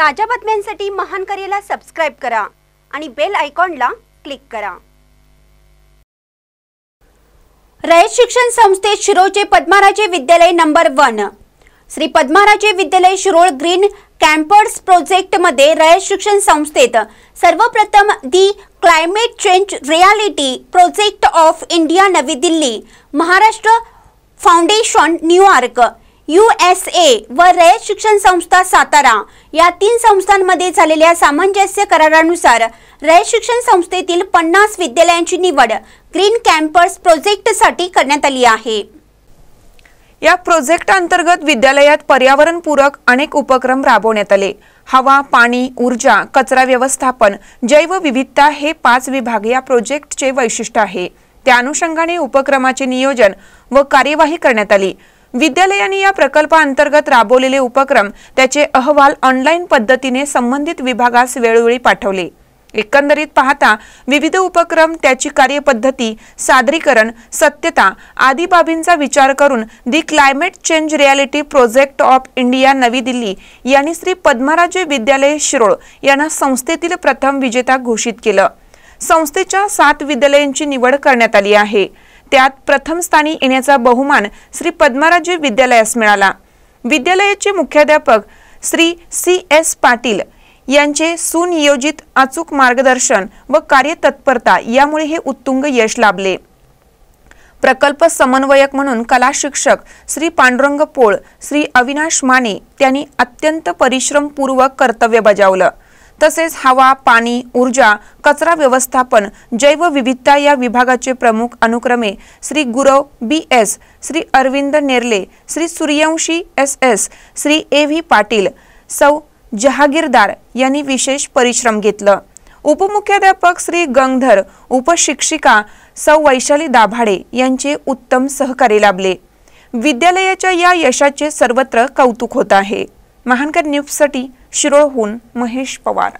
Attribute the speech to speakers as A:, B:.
A: ताज्या बातम्यांसाठी महान करेला सबस्क्राईब करा आणि बेल आयकॉनला क्लिक करा रयत शिक्षण संस्थेत शिरोळचे पद्माराजे विद्यालय नंबर वन श्री पद्माराजे विद्यालय शिरोळ ग्रीन कॅम्पर्स प्रोजेक्टमध्ये रयत शिक्षण संस्थेत सर्वप्रथम the climate change reality project of India Navi Delhi Maharashtra foundation New York यू व रयत शिक्षण संस्था सातारा या तीन संस्थांमध्ये झालेल्या सामंजस्य करारानुसार रयत शिक्षण संस्थेतील पन्नास विद्यालयांची निवड ग्रीन कॅम्पस प्रोजेक्टसाठी करण्यात आली आहे
B: या प्रोजेक्ट अंतर्गत विद्यालयात पर्यावरणपूरक अनेक उपक्रम राबवण्यात आले हवा पाणी ऊर्जा कचरा व्यवस्थापन जैवविविधता हे पाच विभाग या प्रोजेक्टचे वैशिष्ट्य आहे त्या अनुषंगाने उपक्रमाचे नियोजन व कार्यवाही करण्यात आली विद्यालयांनी या प्रकल्पाअंतर्गत राबवलेले उपक्रम त्याचे अहवाल ऑनलाईन पद्धतीने संबंधित विभागास वेळोवेळी पाठवले एकंदरीत पाहता विविध उपक्रम त्याची कार्यपद्धती सादरीकरण सत्यता आदी बाबींचा विचार करून the climate change reality project of India Navi Delhi यांनी श्री पद्मराजे विद्यालय शिरोळ यांना संस्थेतील प्रथम विजेता घोषित केलं संस्थेच्या सात विद्यालयांची निवड करण्यात आली आहे त्यात प्रथम स्थानी येण्याचा बहुमान श्री पद्मराजी विद्यालयास मिळाला विद्यालयाचे मुख्याध्यापक श्री सी एस पाटील यांचे सुनियोजित अचूक मार्गदर्शन व कार्यतत्परता यामुळे हे उत्तुंग यश लाभले प्रकल्प समन्वयक म्हणून कला शिक्षक श्री पांडुरंग पोळ श्री अविनाश माने त्यांनी अत्यंत परिश्रमपूर्वक कर्तव्य बजावलं तसेच हवा पाणी ऊर्जा कचरा व्यवस्थापन जैवविविधता या विभागाचे प्रमुख अनुक्रमे Shri Gurav B S Shri Arvind Nerle Shri Suryavanshi S S Shri A V Patil सौ जहागीरदार यांनी विशेष परिश्रम घेतलं उपमुख्याध्यापक श्री गंगधर उपशिक्षिका सौ वैशाली दाभाडे यांचे उत्तम सहकार्य लाभले विद्यालयाच्या या यशाचे सर्वत्र कौतुक होत आहे महानकर न्यूजसाठी शिरोळहून महेश पवार